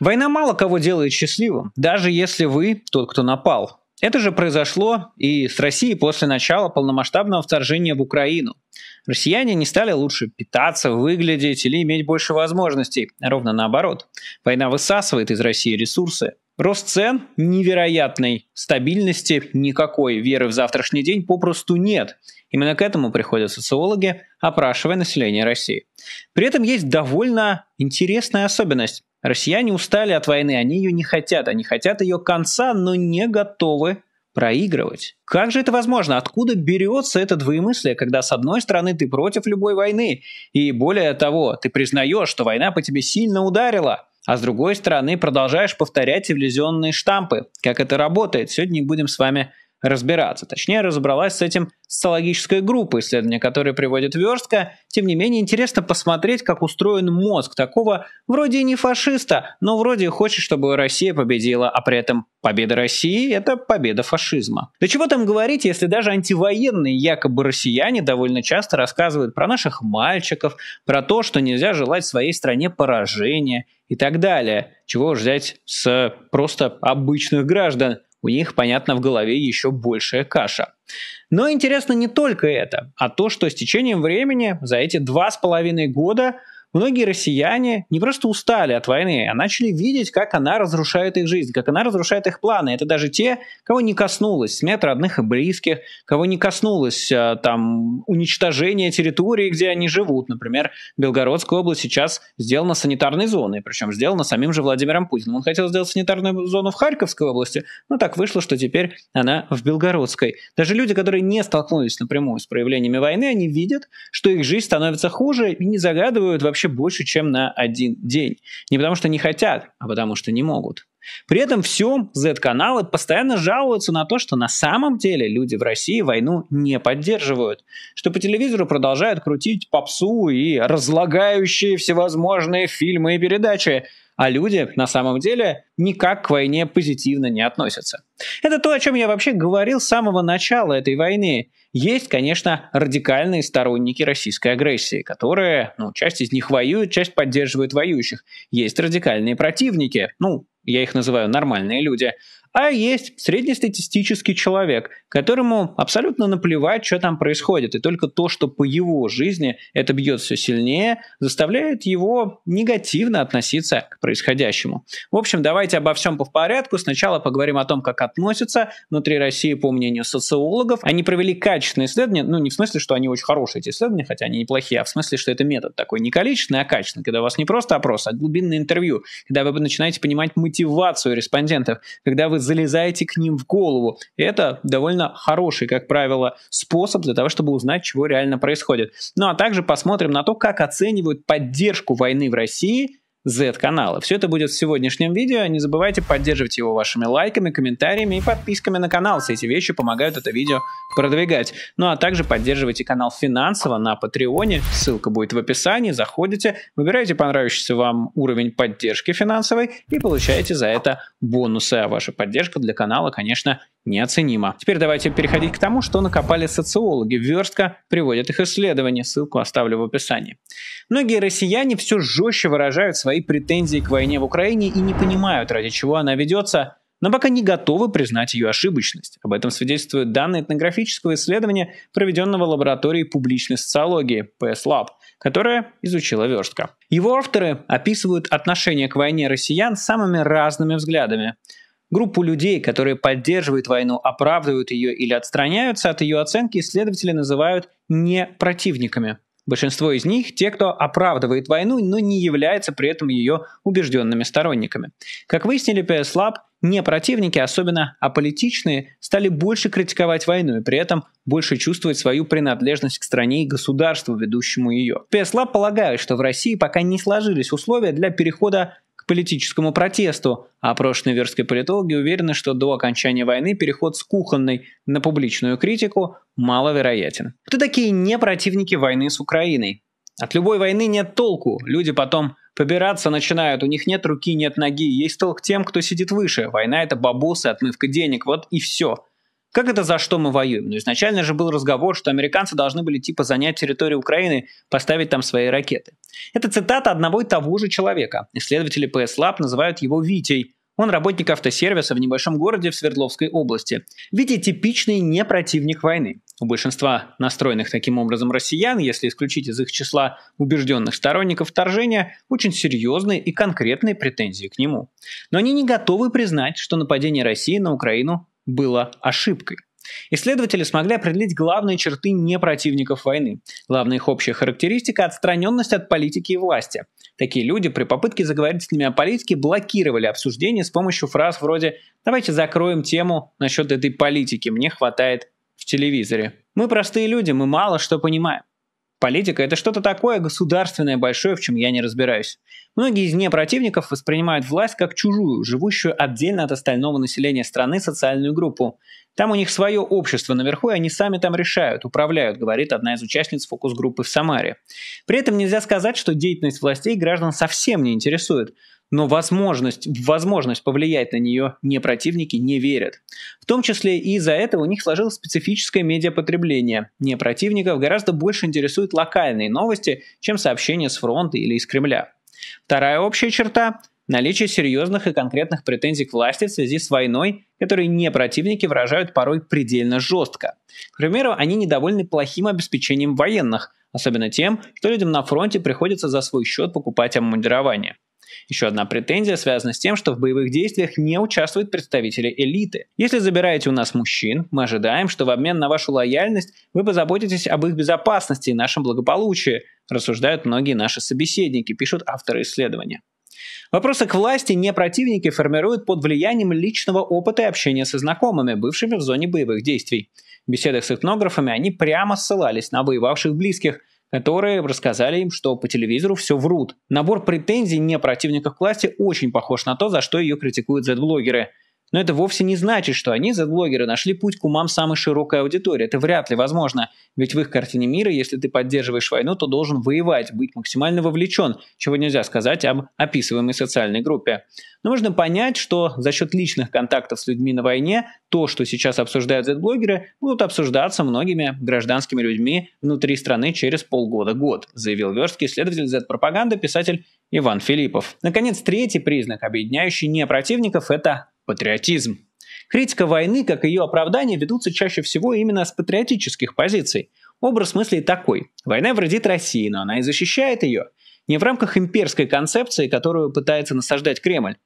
Война мало кого делает счастливым, даже если вы тот, кто напал. Это же произошло и с Россией после начала полномасштабного вторжения в Украину. Россияне не стали лучше питаться, выглядеть или иметь больше возможностей. А ровно наоборот. Война высасывает из России ресурсы. Рост цен невероятной, стабильности никакой, веры в завтрашний день попросту нет. Именно к этому приходят социологи, опрашивая население России. При этом есть довольно интересная особенность. Россияне устали от войны, они ее не хотят, они хотят ее конца, но не готовы проигрывать. Как же это возможно? Откуда берется это двоемыслие, когда с одной стороны ты против любой войны, и более того, ты признаешь, что война по тебе сильно ударила, а с другой стороны продолжаешь повторять телевизионные штампы. Как это работает, сегодня будем с вами разбираться. Точнее, разобралась с этим социологическая группа исследования, которые приводит Верстка. Тем не менее, интересно посмотреть, как устроен мозг такого вроде не фашиста, но вроде хочет, чтобы Россия победила, а при этом победа России – это победа фашизма. Да чего там говорить, если даже антивоенные якобы россияне довольно часто рассказывают про наших мальчиков, про то, что нельзя желать своей стране поражения и так далее. Чего ждать с просто обычных граждан, у них, понятно, в голове еще большая каша. Но интересно не только это, а то, что с течением времени за эти два с половиной года – многие россияне не просто устали от войны, а начали видеть, как она разрушает их жизнь, как она разрушает их планы. Это даже те, кого не коснулось смерть родных и близких, кого не коснулось э, там уничтожение территории, где они живут. Например, Белгородская область сейчас сделана санитарной зоной, причем сделана самим же Владимиром Путиным. Он хотел сделать санитарную зону в Харьковской области, но так вышло, что теперь она в Белгородской. Даже люди, которые не столкнулись напрямую с проявлениями войны, они видят, что их жизнь становится хуже и не загадывают вообще вообще больше, чем на один день. Не потому что не хотят, а потому что не могут. При этом все Z-каналы постоянно жалуются на то, что на самом деле люди в России войну не поддерживают, что по телевизору продолжают крутить попсу и разлагающие всевозможные фильмы и передачи, а люди на самом деле никак к войне позитивно не относятся. Это то, о чем я вообще говорил с самого начала этой войны. Есть, конечно, радикальные сторонники российской агрессии, которые, ну, часть из них воюют, часть поддерживает воюющих. Есть радикальные противники, ну, я их называю нормальные люди, а есть среднестатистический человек, которому абсолютно наплевать, что там происходит. И только то, что по его жизни это бьет все сильнее, заставляет его негативно относиться к происходящему. В общем, давайте обо всем по порядку. Сначала поговорим о том, как относятся внутри России, по мнению социологов. Они провели качественные исследования, ну не в смысле, что они очень хорошие эти исследования, хотя они неплохие, а в смысле, что это метод такой не количественный, а качественный, когда у вас не просто опрос, а глубинное интервью, когда вы начинаете понимать мотивацию респондентов, когда вы залезаете к ним в голову. Это довольно хороший, как правило, способ для того, чтобы узнать, чего реально происходит. Ну а также посмотрим на то, как оценивают поддержку войны в России Z-канала. Все это будет в сегодняшнем видео. Не забывайте поддерживать его вашими лайками, комментариями и подписками на канал. Все эти вещи помогают это видео продвигать. Ну а также поддерживайте канал финансово на Патреоне. Ссылка будет в описании. Заходите, выбираете понравившийся вам уровень поддержки финансовой и получаете за это бонусы. А ваша поддержка для канала, конечно, неоценимо. Теперь давайте переходить к тому, что накопали социологи. Верстка приводит их исследования, ссылку оставлю в описании. Многие россияне все жестче выражают свои претензии к войне в Украине и не понимают, ради чего она ведется, но пока не готовы признать ее ошибочность. Об этом свидетельствуют данные этнографического исследования, проведенного лабораторией публичной социологии PSLab, которая изучила верстка. Его авторы описывают отношение к войне россиян самыми разными взглядами – Группу людей, которые поддерживают войну, оправдывают ее или отстраняются от ее оценки, исследователи называют не противниками. Большинство из них – те, кто оправдывает войну, но не является при этом ее убежденными сторонниками. Как выяснили PS Lab, не противники, особенно аполитичные, стали больше критиковать войну и при этом больше чувствовать свою принадлежность к стране и государству, ведущему ее. PS Lab полагают, что в России пока не сложились условия для перехода политическому протесту, а прошневерские политологи уверены, что до окончания войны переход с кухонной на публичную критику маловероятен. Кто такие не противники войны с Украиной? От любой войны нет толку, люди потом побираться начинают, у них нет руки, нет ноги, есть толк тем, кто сидит выше. Война это бабосы, отмывка денег, вот и все – как это за что мы воюем? Ну, изначально же был разговор, что американцы должны были типа занять территорию Украины, поставить там свои ракеты. Это цитата одного и того же человека. Исследователи PS Lab называют его Витей. Он работник автосервиса в небольшом городе в Свердловской области. Витя типичный не противник войны. У большинства настроенных таким образом россиян, если исключить из их числа убежденных сторонников вторжения, очень серьезные и конкретные претензии к нему. Но они не готовы признать, что нападение России на Украину было ошибкой. Исследователи смогли определить главные черты не противников войны. Главная их общая характеристика – отстраненность от политики и власти. Такие люди при попытке заговорить с ними о политике блокировали обсуждение с помощью фраз вроде «давайте закроем тему насчет этой политики, мне хватает в телевизоре». Мы простые люди, мы мало что понимаем. Политика – это что-то такое государственное большое, в чем я не разбираюсь. Многие из не противников воспринимают власть как чужую, живущую отдельно от остального населения страны социальную группу. Там у них свое общество наверху, и они сами там решают, управляют, говорит одна из участниц фокус-группы в Самаре. При этом нельзя сказать, что деятельность властей граждан совсем не интересует но возможность, возможность повлиять на нее не противники не верят. В том числе и из-за этого у них сложилось специфическое медиапотребление. Не противников гораздо больше интересуют локальные новости, чем сообщения с фронта или из Кремля. Вторая общая черта – наличие серьезных и конкретных претензий к власти в связи с войной, которые не противники выражают порой предельно жестко. К примеру, они недовольны плохим обеспечением военных, особенно тем, что людям на фронте приходится за свой счет покупать обмундирование. Еще одна претензия связана с тем, что в боевых действиях не участвуют представители элиты. Если забираете у нас мужчин, мы ожидаем, что в обмен на вашу лояльность вы позаботитесь об их безопасности и нашем благополучии, рассуждают многие наши собеседники, пишут авторы исследования. Вопросы к власти не противники формируют под влиянием личного опыта и общения со знакомыми, бывшими в зоне боевых действий. В беседах с этнографами они прямо ссылались на воевавших близких – которые рассказали им, что по телевизору все врут. Набор претензий не противников власти очень похож на то, за что ее критикуют Z-блогеры – но это вовсе не значит, что они, Z-блогеры, нашли путь к умам самой широкой аудитории. Это вряд ли возможно. Ведь в их картине мира, если ты поддерживаешь войну, то должен воевать, быть максимально вовлечен, чего нельзя сказать об описываемой социальной группе. Но можно понять, что за счет личных контактов с людьми на войне то, что сейчас обсуждают Z-блогеры, будут обсуждаться многими гражданскими людьми внутри страны через полгода-год, заявил верстский исследователь Z-пропаганды, писатель Иван Филиппов. Наконец, третий признак, объединяющий не противников, это Патриотизм. Критика войны, как и ее оправдание, ведутся чаще всего именно с патриотических позиций. Образ мыслей такой. Война вредит России, но она и защищает ее. Не в рамках имперской концепции, которую пытается насаждать Кремль.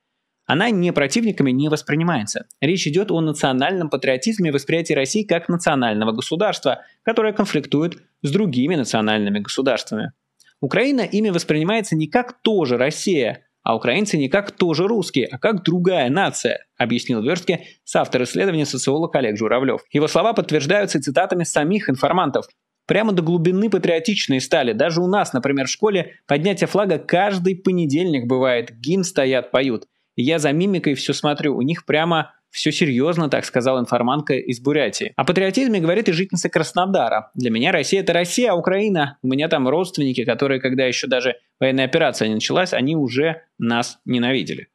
Она не противниками не воспринимается. Речь идет о национальном патриотизме и восприятии России как национального государства, которое конфликтует с другими национальными государствами. Украина ими воспринимается не как тоже Россия, а украинцы не как тоже русские, а как другая нация, объяснил Верстке, соавтор исследования социолог Олег Журавлев. Его слова подтверждаются цитатами самих информантов. Прямо до глубины патриотичные стали. Даже у нас, например, в школе поднятие флага каждый понедельник бывает. Гимн стоят, поют. И я за мимикой все смотрю. У них прямо все серьезно, так сказала информантка из Бурятии. О патриотизме говорит и жительница Краснодара. Для меня Россия – это Россия, а Украина. У меня там родственники, которые, когда еще даже военная операция не началась, они уже нас ненавидели.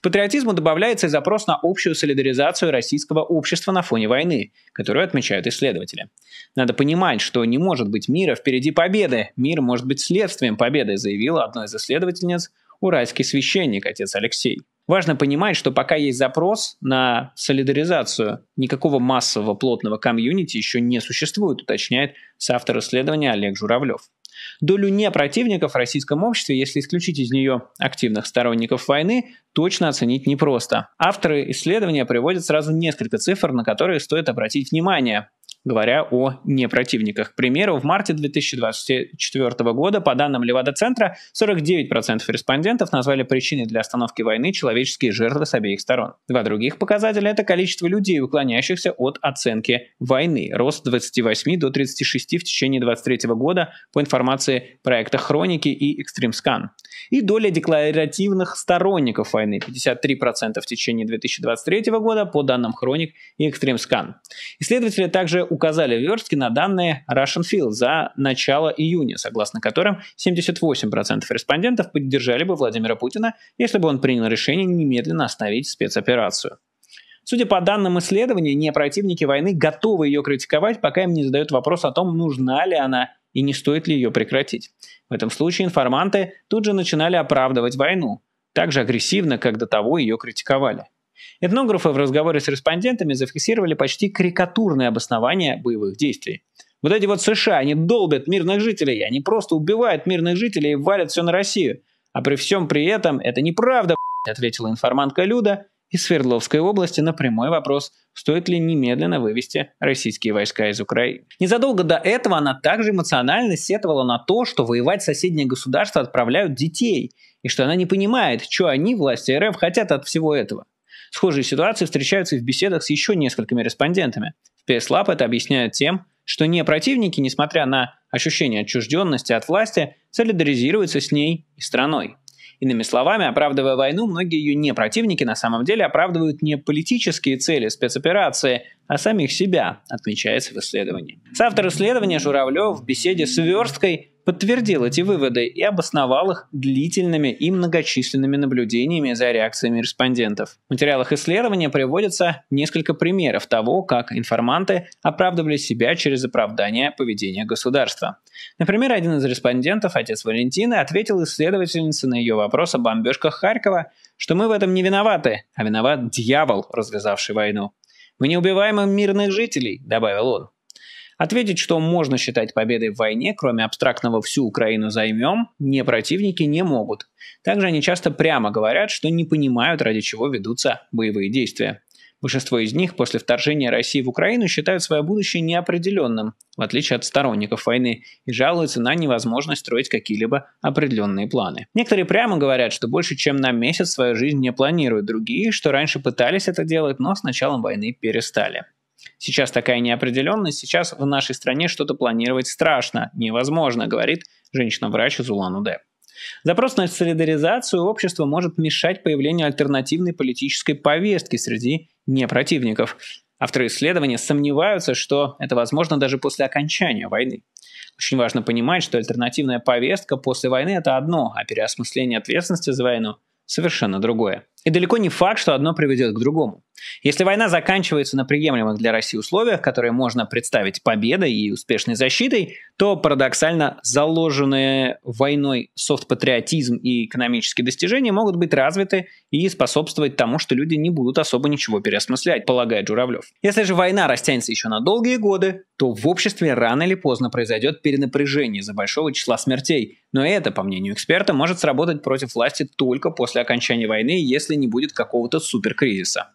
К патриотизму добавляется и запрос на общую солидаризацию российского общества на фоне войны, которую отмечают исследователи. Надо понимать, что не может быть мира впереди победы. Мир может быть следствием победы, заявила одна из исследовательниц, уральский священник, отец Алексей. Важно понимать, что пока есть запрос на солидаризацию, никакого массового плотного комьюнити еще не существует, уточняет соавтор исследования Олег Журавлев. Долю непротивников в российском обществе, если исключить из нее активных сторонников войны, точно оценить непросто. Авторы исследования приводят сразу несколько цифр, на которые стоит обратить внимание говоря о непротивниках. К примеру, в марте 2024 года, по данным Левада-центра, 49% респондентов назвали причиной для остановки войны человеческие жертвы с обеих сторон. Два других показателя – это количество людей, уклоняющихся от оценки войны. Рост 28 до 36 в течение 2023 года по информации проекта «Хроники» и «Экстрим И доля декларативных сторонников войны – 53% в течение 2023 года по данным «Хроник» и «Экстрим Исследователи также указали верстки на данные Russian Field за начало июня, согласно которым 78% респондентов поддержали бы Владимира Путина, если бы он принял решение немедленно остановить спецоперацию. Судя по данным исследования, не противники войны готовы ее критиковать, пока им не задают вопрос о том, нужна ли она и не стоит ли ее прекратить. В этом случае информанты тут же начинали оправдывать войну, так же агрессивно, как до того ее критиковали. Этнографы в разговоре с респондентами зафиксировали почти карикатурное обоснование боевых действий. Вот эти вот США, они долбят мирных жителей, они просто убивают мирных жителей и валят все на Россию. А при всем при этом это неправда, ответила информантка Люда из Свердловской области на прямой вопрос, стоит ли немедленно вывести российские войска из Украины. Незадолго до этого она также эмоционально сетовала на то, что воевать соседние государства отправляют детей, и что она не понимает, что они, власти РФ, хотят от всего этого. Схожие ситуации встречаются и в беседах с еще несколькими респондентами. В PSLab это объясняют тем, что не противники, несмотря на ощущение отчужденности от власти, солидаризируются с ней и страной. Иными словами, оправдывая войну, многие ее не противники на самом деле оправдывают не политические цели спецоперации, а самих себя, отмечается в исследовании. Соавтор исследования Журавлев в беседе с Версткой подтвердил эти выводы и обосновал их длительными и многочисленными наблюдениями за реакциями респондентов. В материалах исследования приводятся несколько примеров того, как информанты оправдывали себя через оправдание поведения государства. Например, один из респондентов, отец Валентины, ответил исследовательнице на ее вопрос о бомбежках Харькова, что мы в этом не виноваты, а виноват дьявол, развязавший войну. «Мы не убиваем мирных жителей», — добавил он. Ответить, что можно считать победой в войне, кроме абстрактного «всю Украину займем», не противники не могут. Также они часто прямо говорят, что не понимают, ради чего ведутся боевые действия. Большинство из них после вторжения России в Украину считают свое будущее неопределенным, в отличие от сторонников войны, и жалуются на невозможность строить какие-либо определенные планы. Некоторые прямо говорят, что больше чем на месяц свою жизнь не планируют, другие, что раньше пытались это делать, но с началом войны перестали. Сейчас такая неопределенность, сейчас в нашей стране что-то планировать страшно, невозможно, говорит женщина-врач из Улан-Удэ. Запрос на солидаризацию общества может мешать появлению альтернативной политической повестки среди непротивников. Авторы исследования сомневаются, что это возможно даже после окончания войны. Очень важно понимать, что альтернативная повестка после войны – это одно, а переосмысление ответственности за войну – совершенно другое. И далеко не факт, что одно приведет к другому. Если война заканчивается на приемлемых для России условиях, которые можно представить победой и успешной защитой, то парадоксально заложенные войной софт-патриотизм и экономические достижения могут быть развиты и способствовать тому, что люди не будут особо ничего переосмыслять, полагает Журавлев. Если же война растянется еще на долгие годы, то в обществе рано или поздно произойдет перенапряжение за большого числа смертей. Но это, по мнению эксперта, может сработать против власти только после окончания войны, если если не будет какого-то суперкризиса.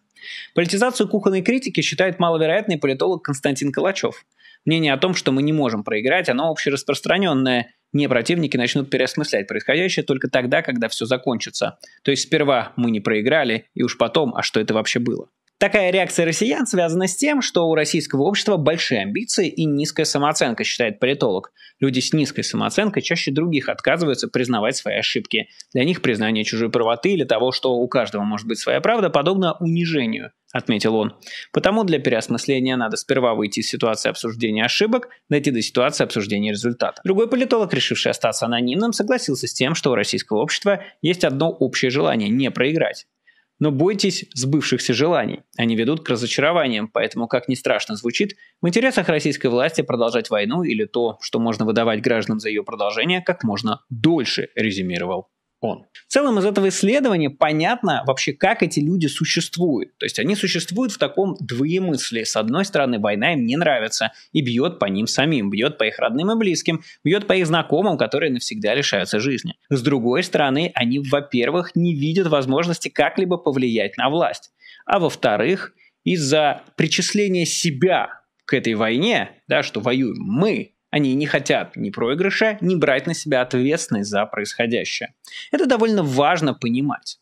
Политизацию кухонной критики считает маловероятный политолог Константин Калачев. Мнение о том, что мы не можем проиграть, оно общераспространенное. Не противники начнут переосмыслять происходящее только тогда, когда все закончится. То есть сперва мы не проиграли, и уж потом, а что это вообще было. Такая реакция россиян связана с тем, что у российского общества большие амбиции и низкая самооценка, считает политолог. Люди с низкой самооценкой чаще других отказываются признавать свои ошибки. Для них признание чужой правоты или того, что у каждого может быть своя правда, подобно унижению, отметил он. Потому для переосмысления надо сперва выйти из ситуации обсуждения ошибок, дойти до ситуации обсуждения результата. Другой политолог, решивший остаться анонимным, согласился с тем, что у российского общества есть одно общее желание – не проиграть. Но бойтесь сбывшихся желаний. Они ведут к разочарованиям, поэтому, как ни страшно звучит, в интересах российской власти продолжать войну или то, что можно выдавать гражданам за ее продолжение, как можно дольше, резюмировал он. В целом из этого исследования понятно вообще, как эти люди существуют. То есть они существуют в таком двоемыслии. С одной стороны, война им не нравится и бьет по ним самим, бьет по их родным и близким, бьет по их знакомым, которые навсегда лишаются жизни. С другой стороны, они, во-первых, не видят возможности как-либо повлиять на власть. А во-вторых, из-за причисления себя к этой войне, да, что воюем мы, они не хотят ни проигрыша, ни брать на себя ответственность за происходящее. Это довольно важно понимать.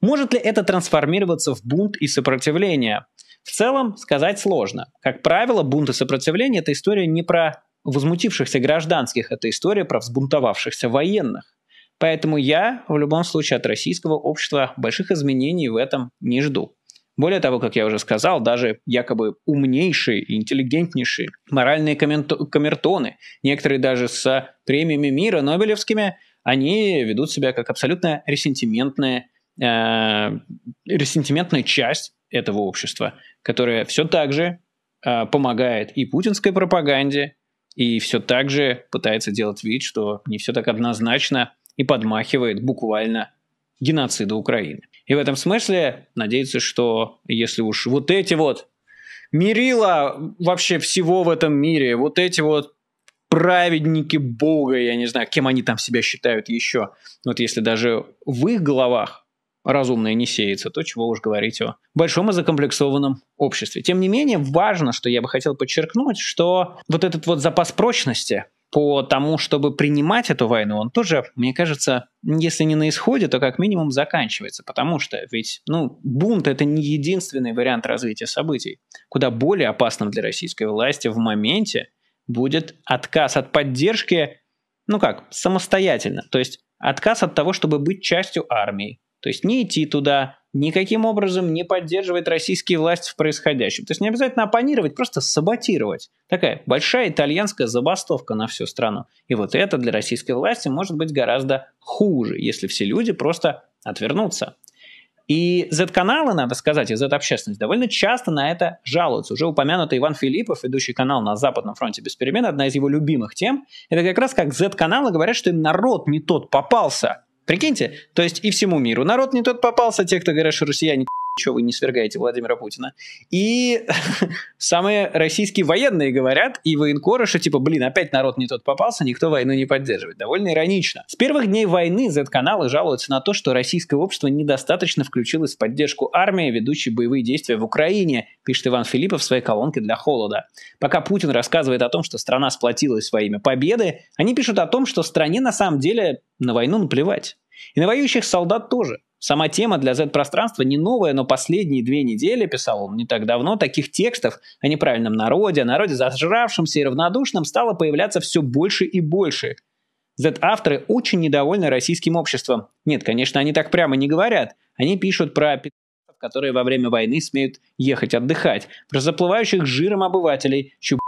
Может ли это трансформироваться в бунт и сопротивление? В целом сказать сложно. Как правило, бунт и сопротивление – это история не про возмутившихся гражданских, это история про взбунтовавшихся военных. Поэтому я в любом случае от российского общества больших изменений в этом не жду. Более того, как я уже сказал, даже якобы умнейшие интеллигентнейшие моральные камертоны, некоторые даже с премиями мира Нобелевскими, они ведут себя как абсолютно ресентиментная, э, ресентиментная часть этого общества, которая все так же э, помогает и путинской пропаганде, и все так же пытается делать вид, что не все так однозначно и подмахивает буквально геноциду Украины. И в этом смысле надеяться, что если уж вот эти вот мерила вообще всего в этом мире, вот эти вот праведники Бога, я не знаю, кем они там себя считают еще. Вот если даже в их головах разумное не сеется, то чего уж говорить о большом и закомплексованном обществе. Тем не менее, важно, что я бы хотел подчеркнуть, что вот этот вот запас прочности, по тому, чтобы принимать эту войну, он тоже, мне кажется, если не на исходе, то как минимум заканчивается, потому что ведь, ну, бунт это не единственный вариант развития событий. Куда более опасным для российской власти в моменте будет отказ от поддержки, ну как, самостоятельно, то есть отказ от того, чтобы быть частью армии, то есть не идти туда, никаким образом не поддерживает российские власти в происходящем. То есть не обязательно оппонировать, просто саботировать. Такая большая итальянская забастовка на всю страну. И вот это для российской власти может быть гораздо хуже, если все люди просто отвернутся. И Z-каналы, надо сказать, и Z-общественность довольно часто на это жалуются. Уже упомянутый Иван Филиппов, ведущий канал на Западном фронте без перемен, одна из его любимых тем, это как раз как Z-каналы говорят, что им народ не тот попался – Прикиньте, то есть и всему миру. Народ не тот попался, те, кто говорят, что россияне что вы не свергаете Владимира Путина. И самые российские военные говорят, и военкоры, что типа, блин, опять народ не тот попался, никто войну не поддерживает. Довольно иронично. С первых дней войны Z-каналы жалуются на то, что российское общество недостаточно включилось в поддержку армии, ведущей боевые действия в Украине, пишет Иван Филиппов в своей колонке для холода. Пока Путин рассказывает о том, что страна сплотилась во имя победы, они пишут о том, что стране на самом деле на войну наплевать. И на воюющих солдат тоже. Сама тема для Z-пространства не новая, но последние две недели, писал он не так давно, таких текстов о неправильном народе, о народе зажравшемся и равнодушном стало появляться все больше и больше. Z-авторы очень недовольны российским обществом. Нет, конечно, они так прямо не говорят. Они пишут про пи***ов, которые во время войны смеют ехать отдыхать, про заплывающих жиром обывателей, чью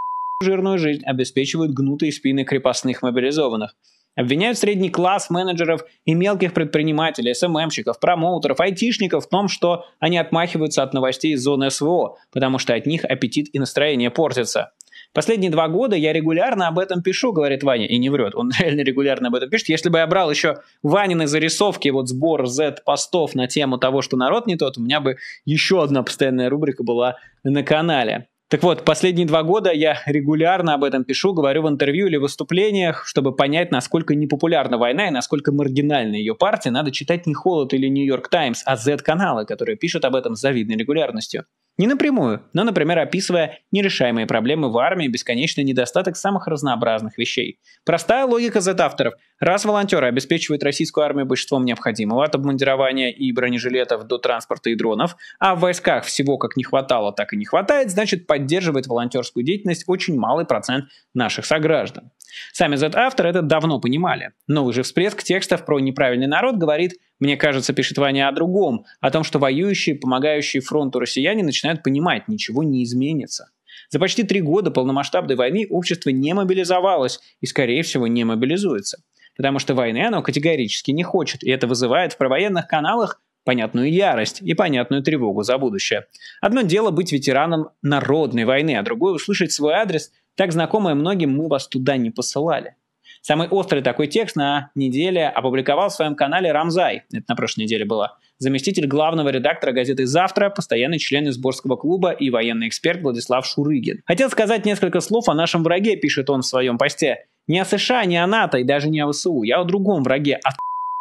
жирную жизнь обеспечивают гнутые спины крепостных мобилизованных. Обвиняют средний класс менеджеров и мелких предпринимателей, СММщиков, промоутеров, айтишников в том, что они отмахиваются от новостей из зоны СВО, потому что от них аппетит и настроение портятся. Последние два года я регулярно об этом пишу, говорит Ваня, и не врет, он реально регулярно об этом пишет. Если бы я брал еще Ванины зарисовки, вот сбор Z-постов на тему того, что народ не тот, у меня бы еще одна постоянная рубрика была на канале. Так вот, последние два года я регулярно об этом пишу, говорю в интервью или выступлениях, чтобы понять, насколько непопулярна война и насколько маргинальна ее партия. Надо читать не «Холод» или «Нью-Йорк Таймс», а Z-каналы, которые пишут об этом с завидной регулярностью. Не напрямую, но, например, описывая нерешаемые проблемы в армии, бесконечный недостаток самых разнообразных вещей. Простая логика Z-авторов. Раз волонтеры обеспечивают российскую армию большинством необходимого, от обмундирования и бронежилетов до транспорта и дронов, а в войсках всего как не хватало, так и не хватает, значит поддерживает волонтерскую деятельность очень малый процент наших сограждан. Сами Z-авторы это давно понимали. Новый же всплеск текстов про неправильный народ говорит – мне кажется, пишет Ваня о другом, о том, что воюющие, помогающие фронту россияне начинают понимать, ничего не изменится. За почти три года полномасштабной войны общество не мобилизовалось и, скорее всего, не мобилизуется. Потому что войны оно категорически не хочет, и это вызывает в провоенных каналах понятную ярость и понятную тревогу за будущее. Одно дело быть ветераном народной войны, а другое услышать свой адрес «Так знакомое многим мы вас туда не посылали». Самый острый такой текст на неделе опубликовал в своем канале Рамзай, это на прошлой неделе было, заместитель главного редактора газеты «Завтра», постоянный член Изборского клуба и военный эксперт Владислав Шурыгин. Хотел сказать несколько слов о нашем враге, пишет он в своем посте. Не о США, не о НАТО и даже не о ВСУ. Я о другом враге, о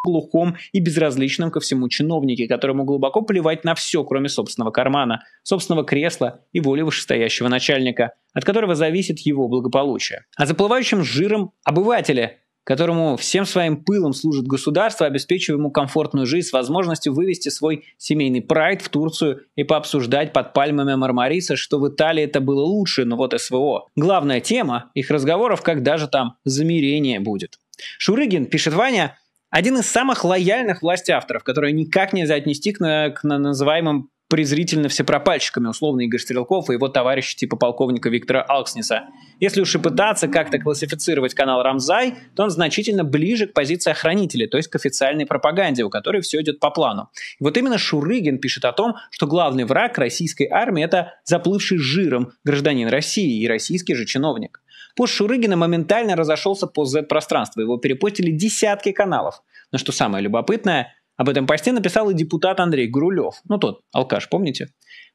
глухом и безразличном ко всему чиновнике, которому глубоко плевать на все, кроме собственного кармана, собственного кресла и воли вышестоящего начальника, от которого зависит его благополучие. А заплывающим жиром обывателя, которому всем своим пылом служит государство, обеспечивая ему комфортную жизнь с возможностью вывести свой семейный прайд в Турцию и пообсуждать под пальмами Мармариса, что в Италии это было лучше, но вот СВО. Главная тема их разговоров, когда же там замирение будет. Шурыгин, пишет Ваня, один из самых лояльных власти авторов, которые никак нельзя отнести к, на, к на называемым презрительно всепропальщиками, условно Игорь Стрелков и его товарищи типа полковника Виктора Алкснеса. Если уж и пытаться как-то классифицировать канал Рамзай, то он значительно ближе к позиции охранителя, то есть к официальной пропаганде, у которой все идет по плану. И вот именно Шурыгин пишет о том, что главный враг российской армии – это заплывший жиром гражданин России и российский же чиновник. Пост Шурыгина моментально разошелся по Z-пространству, его перепостили десятки каналов. Но что самое любопытное, об этом посте написал и депутат Андрей Грулев, ну тот, алкаш, помните?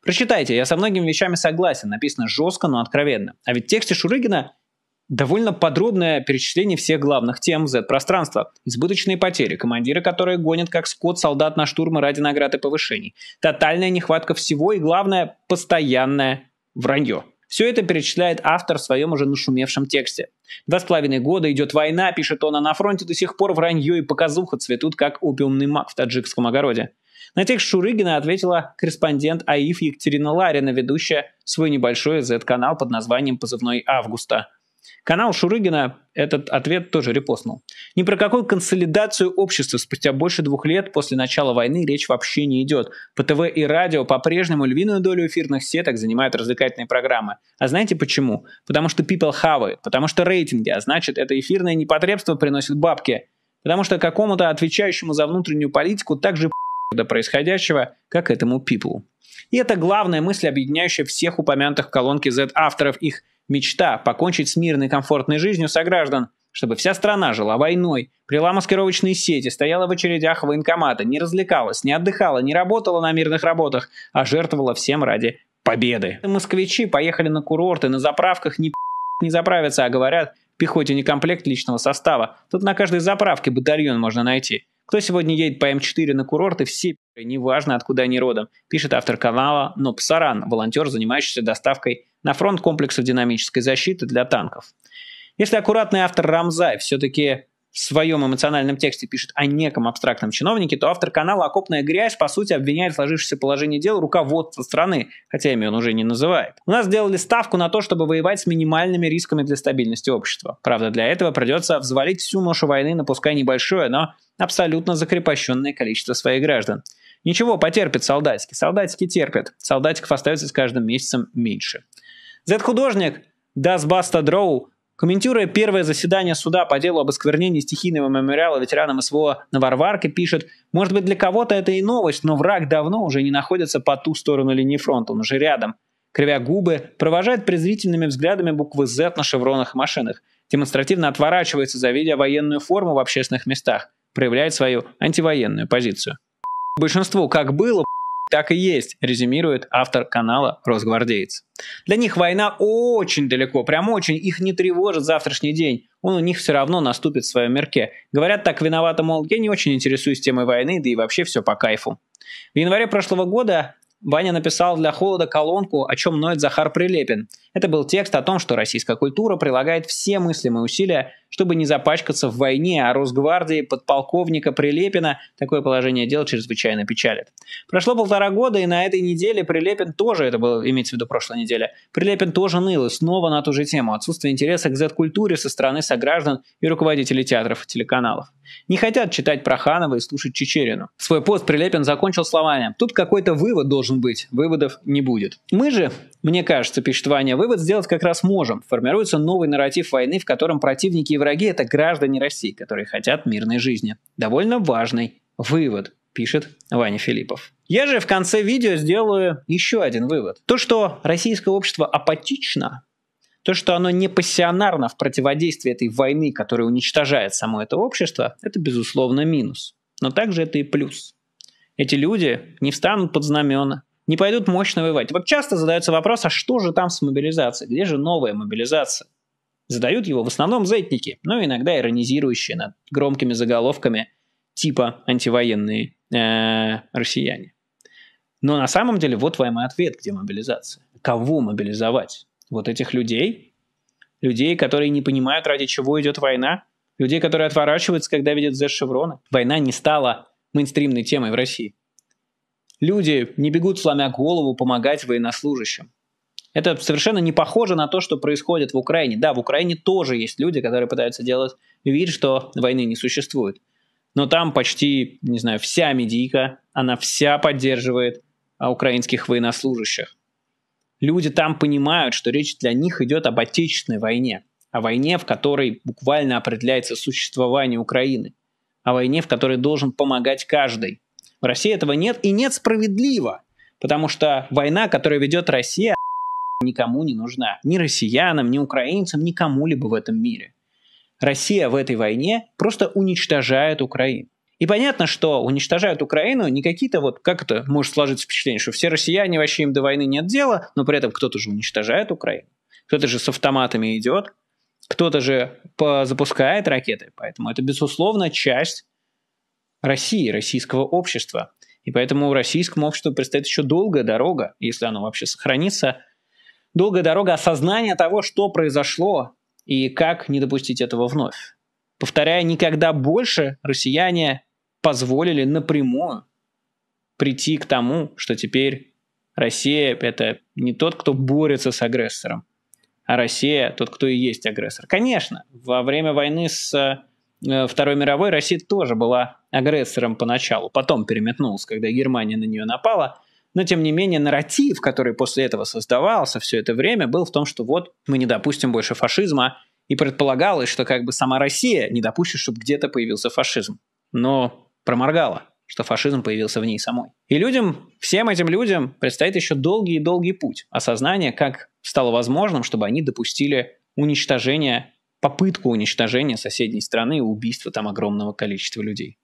Прочитайте, я со многими вещами согласен, написано жестко, но откровенно. А ведь в тексте Шурыгина довольно подробное перечисление всех главных тем Z-пространства. Избыточные потери, командиры, которые гонят как скот солдат на штурмы ради наград и повышений, тотальная нехватка всего и, главное, постоянное вранье. Все это перечисляет автор в своем уже нашумевшем тексте. Два с половиной года идет война, пишет он, а на фронте до сих пор вранье и показуха цветут, как опиумный мак в таджикском огороде. На текст Шурыгина ответила корреспондент АИФ Екатерина Ларина, ведущая свой небольшой Z-канал под названием «Позывной Августа». Канал Шурыгина этот ответ тоже репостнул. Ни про какую консолидацию общества спустя больше двух лет после начала войны речь вообще не идет. По ТВ и радио по-прежнему львиную долю эфирных сеток занимают развлекательные программы. А знаете почему? Потому что people have it, потому что рейтинги, а значит это эфирное непотребство приносит бабки. Потому что какому-то отвечающему за внутреннюю политику также до происходящего, как этому people. И это главная мысль, объединяющая всех упомянутых в колонке Z авторов их – Мечта – покончить с мирной комфортной жизнью сограждан, чтобы вся страна жила войной, прила маскировочные сети, стояла в очередях военкомата, не развлекалась, не отдыхала, не работала на мирных работах, а жертвовала всем ради победы. Москвичи поехали на курорты, на заправках не не заправятся, а говорят, в пехоте не комплект личного состава. Тут на каждой заправке батальон можно найти. Кто сегодня едет по М4 на курорты, все неважно откуда они родом, пишет автор канала Но Псаран, волонтер, занимающийся доставкой на фронт комплексов динамической защиты для танков. Если аккуратный автор Рамзай все-таки в своем эмоциональном тексте пишет о неком абстрактном чиновнике, то автор канала «Окопная грязь» по сути обвиняет в сложившееся положение дел руководство страны, хотя ими он уже не называет. У нас сделали ставку на то, чтобы воевать с минимальными рисками для стабильности общества. Правда, для этого придется взвалить всю ношу войны на пускай небольшое, но абсолютно закрепощенное количество своих граждан. Ничего, потерпит солдатики. Солдатики терпят. Солдатиков остается с каждым месяцем меньше. Z-художник Das Basta Дроу, комментируя первое заседание суда по делу об осквернении стихийного мемориала ветеранам СВО на Варварке, пишет, может быть для кого-то это и новость, но враг давно уже не находится по ту сторону линии фронта, он уже рядом. Кривя губы, провожает презрительными взглядами буквы Z на шевронах и машинах, демонстративно отворачивается, завидя военную форму в общественных местах, проявляет свою антивоенную позицию. Большинству как было, так и есть, резюмирует автор канала «Росгвардеец». Для них война очень далеко, прям очень, их не тревожит завтрашний день. Он у них все равно наступит в своем мерке. Говорят, так виновата, мол, я не очень интересуюсь темой войны, да и вообще все по кайфу. В январе прошлого года Ваня написал для «Холода» колонку «О чем ноет Захар Прилепин». Это был текст о том, что российская культура прилагает все мыслимые усилия, чтобы не запачкаться в войне, а Росгвардии подполковника Прилепина такое положение дел чрезвычайно печалит. Прошло полтора года, и на этой неделе Прилепин тоже, это было, имеется в виду прошлой неделе, Прилепин тоже ныл, и снова на ту же тему – отсутствие интереса к Z-культуре со стороны сограждан и руководителей театров и телеканалов. Не хотят читать Проханова и слушать Чечерину. Свой пост Прилепин закончил словами «Тут какой-то вывод должен должен быть, выводов не будет. Мы же, мне кажется, пишет Ваня, вывод сделать как раз можем. Формируется новый нарратив войны, в котором противники и враги – это граждане России, которые хотят мирной жизни. Довольно важный вывод, пишет Ваня Филиппов. Я же в конце видео сделаю еще один вывод. То, что российское общество апатично, то, что оно не пассионарно в противодействии этой войны, которая уничтожает само это общество, это, безусловно, минус. Но также это и плюс эти люди не встанут под знамена, не пойдут мощно воевать. Вот часто задается вопрос, а что же там с мобилизацией? Где же новая мобилизация? Задают его в основном зетники, но иногда иронизирующие над громкими заголовками типа антивоенные э, россияне. Но на самом деле вот вам и ответ, где мобилизация. Кого мобилизовать? Вот этих людей? Людей, которые не понимают, ради чего идет война? Людей, которые отворачиваются, когда видят Z-шевроны? Война не стала мейнстримной темой в России. Люди не бегут, сломя голову, помогать военнослужащим. Это совершенно не похоже на то, что происходит в Украине. Да, в Украине тоже есть люди, которые пытаются делать вид, что войны не существует. Но там почти, не знаю, вся медийка, она вся поддерживает а, украинских военнослужащих. Люди там понимают, что речь для них идет об отечественной войне, о войне, в которой буквально определяется существование Украины – о войне, в которой должен помогать каждый. В России этого нет и нет справедливо, потому что война, которую ведет Россия, никому не нужна. Ни россиянам, ни украинцам, никому-либо в этом мире. Россия в этой войне просто уничтожает Украину. И понятно, что уничтожают Украину не какие-то вот, как это может сложиться впечатление, что все россияне вообще им до войны нет дела, но при этом кто-то же уничтожает Украину. Кто-то же с автоматами идет, кто-то же запускает ракеты, поэтому это, безусловно, часть России, российского общества. И поэтому российскому обществу предстоит еще долгая дорога, если оно вообще сохранится, долгая дорога осознания того, что произошло и как не допустить этого вновь. Повторяю, никогда больше россияне позволили напрямую прийти к тому, что теперь Россия – это не тот, кто борется с агрессором, а Россия тот, кто и есть агрессор. Конечно, во время войны с э, Второй мировой Россия тоже была агрессором поначалу, потом переметнулась, когда Германия на нее напала. Но, тем не менее, нарратив, который после этого создавался все это время, был в том, что вот мы не допустим больше фашизма, и предполагалось, что как бы сама Россия не допустит, чтобы где-то появился фашизм. Но проморгала что фашизм появился в ней самой. И людям, всем этим людям предстоит еще долгий-долгий и путь осознания, как стало возможным, чтобы они допустили уничтожение, попытку уничтожения соседней страны и убийство там огромного количества людей.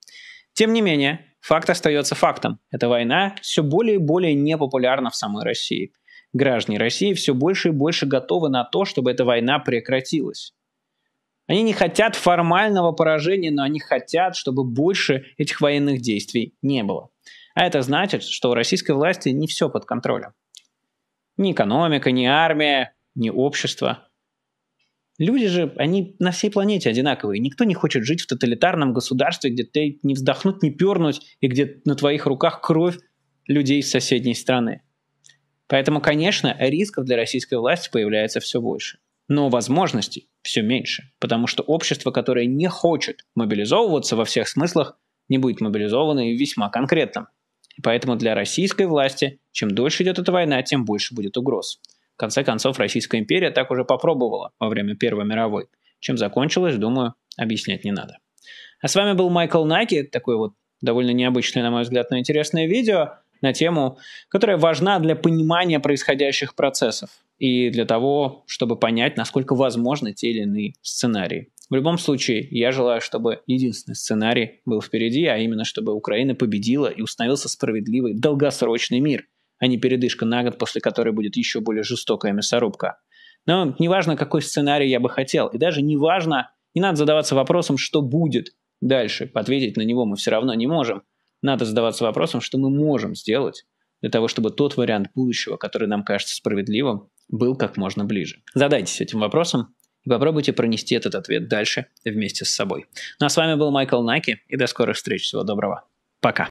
Тем не менее, факт остается фактом. Эта война все более и более непопулярна в самой России. Граждане России все больше и больше готовы на то, чтобы эта война прекратилась. Они не хотят формального поражения, но они хотят, чтобы больше этих военных действий не было. А это значит, что у российской власти не все под контролем. Ни экономика, ни армия, ни общество. Люди же, они на всей планете одинаковые. Никто не хочет жить в тоталитарном государстве, где ты не вздохнуть, не пернуть, и где на твоих руках кровь людей из соседней страны. Поэтому, конечно, рисков для российской власти появляется все больше но возможностей все меньше, потому что общество, которое не хочет мобилизовываться во всех смыслах, не будет мобилизовано и весьма конкретно. И поэтому для российской власти, чем дольше идет эта война, тем больше будет угроз. В конце концов, Российская империя так уже попробовала во время Первой мировой. Чем закончилось, думаю, объяснять не надо. А с вами был Майкл Наки, такое вот довольно необычное, на мой взгляд, но интересное видео на тему, которая важна для понимания происходящих процессов и для того, чтобы понять, насколько возможны те или иные сценарии. В любом случае, я желаю, чтобы единственный сценарий был впереди, а именно, чтобы Украина победила и установился справедливый долгосрочный мир, а не передышка на год, после которой будет еще более жестокая мясорубка. Но неважно, какой сценарий я бы хотел, и даже неважно, не надо задаваться вопросом, что будет дальше. Ответить на него мы все равно не можем. Надо задаваться вопросом, что мы можем сделать для того, чтобы тот вариант будущего, который нам кажется справедливым, был как можно ближе. Задайтесь этим вопросом и попробуйте пронести этот ответ дальше вместе с собой. Ну а с вами был Майкл Наки и до скорых встреч. Всего доброго. Пока.